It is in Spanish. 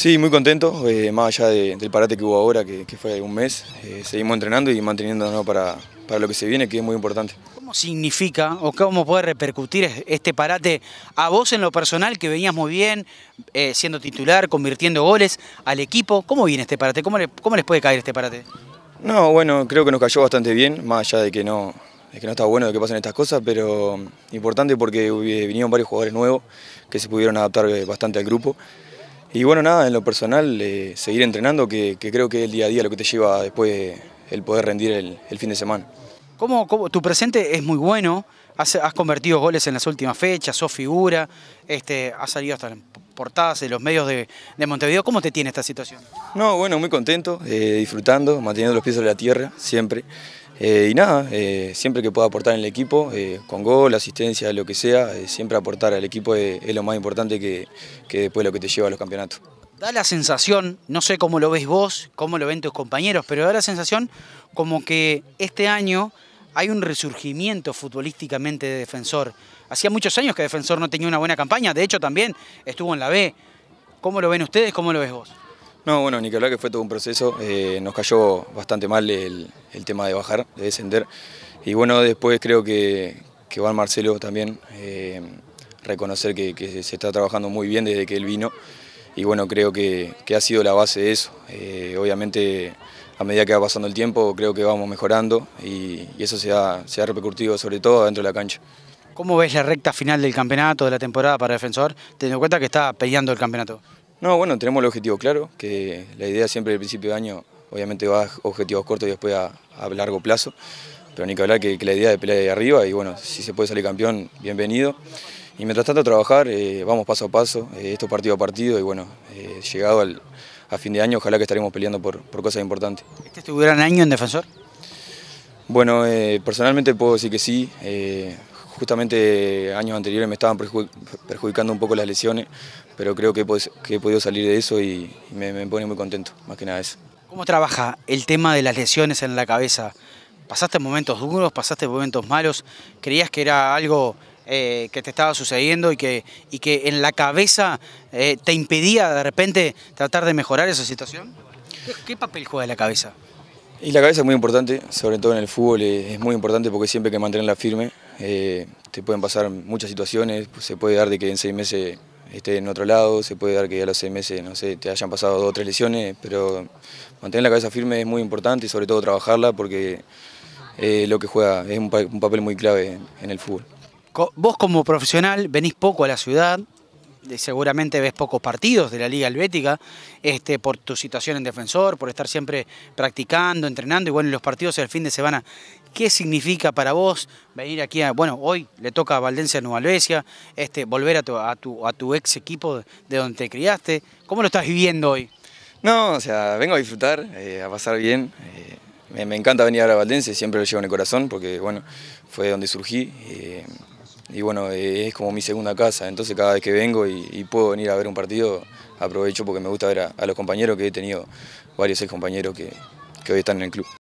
Sí, muy contento, eh, más allá del parate que hubo ahora, que, fue un mes, eh, seguimos entrenando y manteniéndonos para, lo que se viene, que es muy importante. ¿Cómo significa o cómo puede repercutir este parate a vos en lo personal, que venías muy bien, eh, siendo titular, convirtiendo goles, al equipo? ¿Cómo viene este parate? ¿Cómo, les puede caer este parate? No, bueno, creo que nos cayó bastante bien, más allá de que no, es que no está bueno que pasen estas cosas, pero importante porque vinieron varios jugadores nuevos que se pudieron adaptar bastante al grupo. Y bueno, nada, en lo personal, eh, seguir entrenando, que, creo que es el día a día lo que te lleva después el poder rendir el, fin de semana. ¿Cómo, tu presente es muy bueno, has, convertido goles en las últimas fechas, sos figura, este, has salido hasta las portadas de los medios de, Montevideo. ¿Cómo te tiene esta situación? No, bueno, muy contento, eh, disfrutando, manteniendo los pies sobre la tierra, siempre. Eh, y nada, eh, siempre que pueda aportar en el equipo, eh, con gol, asistencia, lo que sea, siempre aportar al equipo es, lo más importante que, que, después lo que te lleva a los campeonatos. Da la sensación, no sé cómo lo ves vos, cómo lo ven tus compañeros, pero da la sensación como que este año hay un resurgimiento futbolísticamente de Defensor. Hacía muchos años que Defensor no tenía una buena campaña, de hecho también estuvo en la B. ¿Cómo lo ven ustedes? ¿Cómo lo ves vos? No, bueno, ni que hablar que fue todo un proceso, eh, nos cayó bastante mal el, tema de bajar, de descender, y bueno, después creo que, que Juan Marcelo también, eh, reconocer que, se está trabajando muy bien desde que él vino, y bueno, creo que, ha sido la base de eso, eh, obviamente a medida que va pasando el tiempo creo que vamos mejorando, y, eso se ha, se ha repercutido sobre todo dentro de la cancha. ¿Cómo ves la recta final del campeonato, de la temporada para Defensor, teniendo en cuenta que está peleando el campeonato? No, bueno, tenemos el objetivo claro, que la idea siempre del principio de año, obviamente va a objetivos cortos y después a, largo plazo, pero ni que hablar que, la idea de pelear de arriba y bueno, si se puede salir campeón, bienvenido. Y mientras tanto trabajar, eh, vamos paso a paso, esto eh, esto partido a partido y bueno, eh, llegado al, a fin de año ojalá que estaremos peleando por, cosas importantes. ¿Este es tu gran año en defensor? Bueno, personalmente puedo decir que sí. Justamente años anteriores me estaban perjudicando un poco las lesiones, pero creo que, he pues, podido salir de eso y me, pone muy contento, más que nada eso. ¿Cómo trabaja el tema de las lesiones en la cabeza? ¿Pasaste momentos duros, pasaste momentos malos? ¿Creías que era algo eh, que te estaba sucediendo y que, y que en la cabeza eh, te impedía de repente tratar de mejorar esa situación? ¿Qué, papel juega la cabeza? Y la cabeza es muy importante, sobre todo en el fútbol eh, es muy importante porque siempre hay que mantenerla firme, te eh, pueden pasar muchas situaciones, pues, se puede dar de que en seis meses estés en otro lado, se puede dar que a los seis meses, no sé, te hayan pasado dos o tres lesiones, pero mantener la cabeza firme es muy importante y sobre todo trabajarla porque es eh, lo que juega es un, papel muy clave en el fútbol. Vos como profesional venís poco a la ciudad, seguramente ves pocos partidos de la Liga Helvética, este, por tu situación en defensor, por estar siempre practicando, entrenando, y bueno, los partidos el fin de semana. ¿Qué significa para vos venir aquí a, bueno, hoy le toca a Valencia Nueva Alvesia, este, volver a tu, a, tu, a tu ex equipo de donde te criaste? ¿Cómo lo estás viviendo hoy? No, o sea, vengo a disfrutar, eh, a pasar bien. Eh, me, encanta venir a Valencia siempre lo llevo en el corazón porque, bueno, fue donde surgí. Eh, y bueno, eh, es como mi segunda casa, entonces cada vez que vengo y, puedo venir a ver un partido, aprovecho porque me gusta ver a, los compañeros, que he tenido varios ex compañeros que, que hoy están en el club.